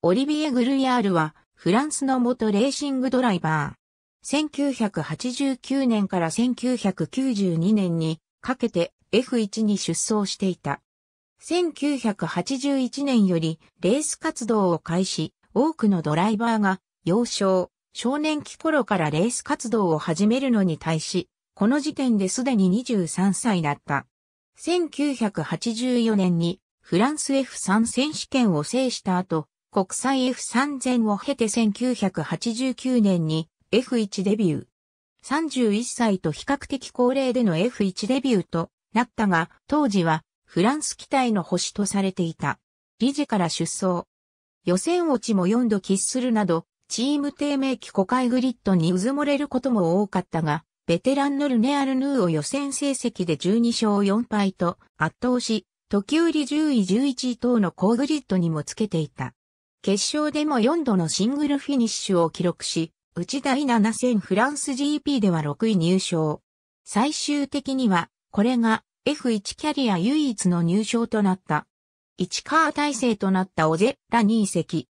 オリビエ・グルヤールは、フランスの元レーシングドライバー。1989年から1992年にかけて F1 に出走していた。1981年よりレース活動を開始、多くのドライバーが幼少、少年期頃からレース活動を始めるのに対し、この時点ですでに23歳だった。1984年にフランス F3 選手権を制した後、国際 F3000 を経て1989年に F1 デビュー。31歳と比較的高齢での F1 デビューとなったが、当時はフランス期待の星とされていた。理事から出走。予選落ちも4度喫するなど、チーム低迷期古海グリッドにうずもれることも多かったが、ベテランのルネアルヌーを予選成績で12勝4敗と圧倒し、時折10位11位等の高グリッドにもつけていた。決勝でも4度のシングルフィニッシュを記録し、内第7000フランス GP では6位入賞。最終的には、これが F1 キャリア唯一の入賞となった。1カー体制となったオゼッラ2席。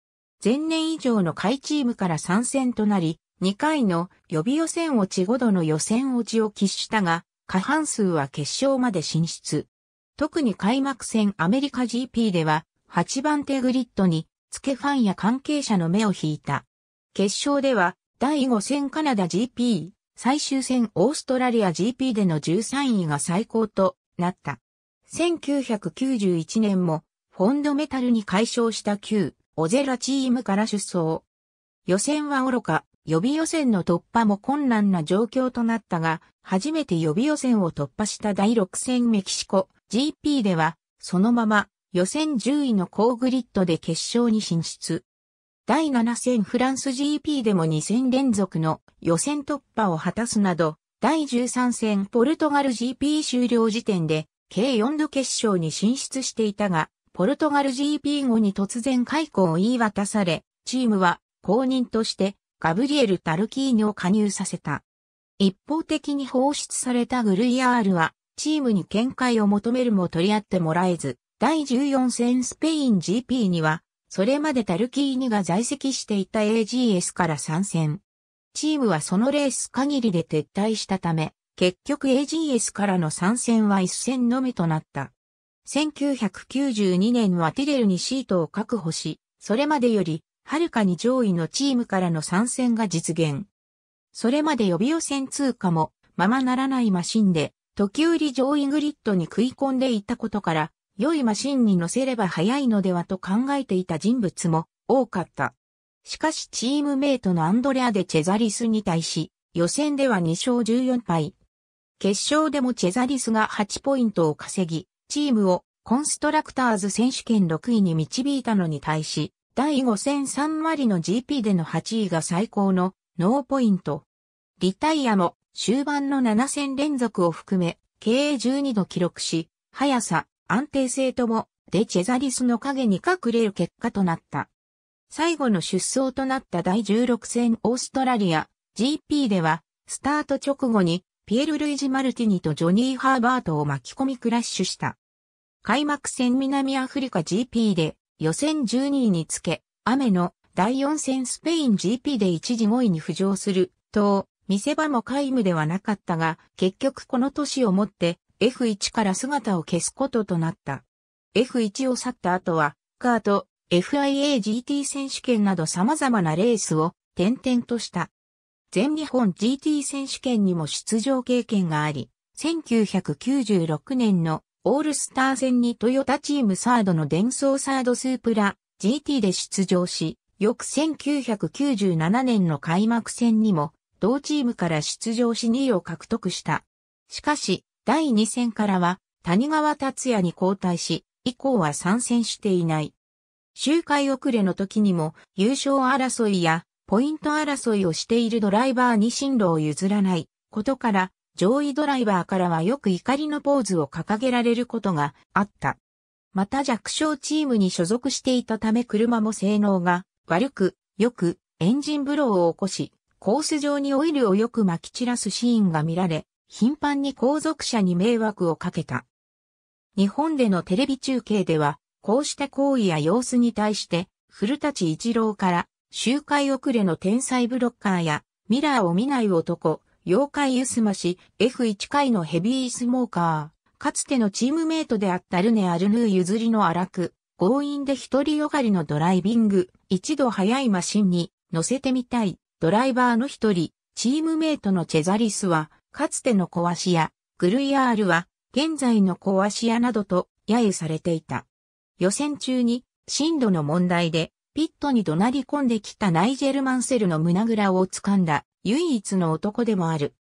前年以上の回チームから参戦となり、2回の予備予選落ち5度の予選落ちを喫したが、過半数は決勝まで進出。特に開幕戦アメリカ GP では、8番手グリッドに付けファンや関係者の目を引いた。決勝では、第5戦カナダ GP、最終戦オーストラリア GP での13位が最高となった。1991年も、フォンドメタルに解消した旧、オゼラチームから出走。予選は愚か、予備予選の突破も困難な状況となったが、初めて予備予選を突破した第6戦メキシコ GP では、そのまま予選10位の高グリッドで決勝に進出。第7戦フランス GP でも2戦連続の予選突破を果たすなど、第13戦ポルトガル GP 終了時点で、計4度決勝に進出していたが、ポルトガル GP 後に突然解雇を言い渡され、チームは公認としてガブリエル・タルキーニを加入させた。一方的に放出されたグルイヤールは、チームに見解を求めるも取り合ってもらえず、第14戦スペイン GP には、それまでタルキーニが在籍していた AGS から参戦。チームはそのレース限りで撤退したため、結局 AGS からの参戦は一戦のみとなった。1992年はティレルにシートを確保し、それまでより、はるかに上位のチームからの参戦が実現。それまで予備予選通過も、ままならないマシンで、時折上位グリッドに食い込んでいたことから、良いマシンに乗せれば早いのではと考えていた人物も多かった。しかしチームメイトのアンドレア・デ・チェザリスに対し、予選では2勝14敗。決勝でもチェザリスが8ポイントを稼ぎ、チームをコンストラクターズ選手権6位に導いたのに対し、第5戦3割の GP での8位が最高のノーポイント。リタイアも終盤の7戦連続を含め、計12度記録し、速さ、安定性ともデチェザリスの影に隠れる結果となった。最後の出走となった第16戦オーストラリア GP では、スタート直後にピエル・ルイジ・マルティニとジョニー・ハーバートを巻き込みクラッシュした。開幕戦南アフリカ GP で予選12位につけ、雨の第4戦スペイン GP で一時5位に浮上すると、見せ場も皆無ではなかったが、結局この年をもって F1 から姿を消すこととなった。F1 を去った後は、カート、FIAGT 選手権など様々なレースを転々とした。全日本 GT 選手権にも出場経験があり、1996年のオールスター戦にトヨタチームサードの伝送サードスープラ GT で出場し、翌1997年の開幕戦にも同チームから出場し2位を獲得した。しかし、第2戦からは谷川達也に交代し、以降は参戦していない。周回遅れの時にも優勝争いやポイント争いをしているドライバーに進路を譲らないことから上位ドライバーからはよく怒りのポーズを掲げられることがあった。また弱小チームに所属していたため車も性能が悪く、よくエンジンブローを起こし、コース上にオイルをよく撒き散らすシーンが見られ、頻繁に後続者に迷惑をかけた。日本でのテレビ中継では、こうした行為や様子に対して、古立一郎から、周回遅れの天才ブロッカーや、ミラーを見ない男、妖怪ゆすまし、F1 回のヘビースモーカー、かつてのチームメイトであったルネ・アルヌー譲りの荒く、強引で一人よがりのドライビング、一度速いマシンに乗せてみたい、ドライバーの一人、チームメイトのチェザリスは、かつての小足や、グルイアールは、現在の小足屋などと揶揄されていた。予選中に、震度の問題で、ピットに怒鳴り込んできたナイジェル・マンセルの胸ぐらを掴んだ、唯一の男でもある。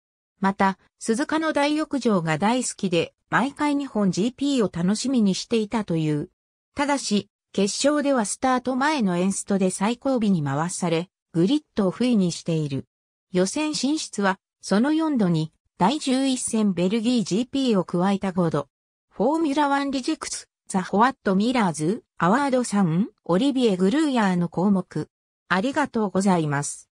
また、鈴鹿の大浴場が大好きで、毎回日本 GP を楽しみにしていたという。ただし、決勝ではスタート前のエンストで最後尾に回され、グリッドを不意にしている。予選進出は、その4度に第11戦ベルギー GP を加えた5度。フォーミュラワンリジクス、ザ・ホワット・ミラーズ、アワード3、オリビエ・グルーヤーの項目。ありがとうございます。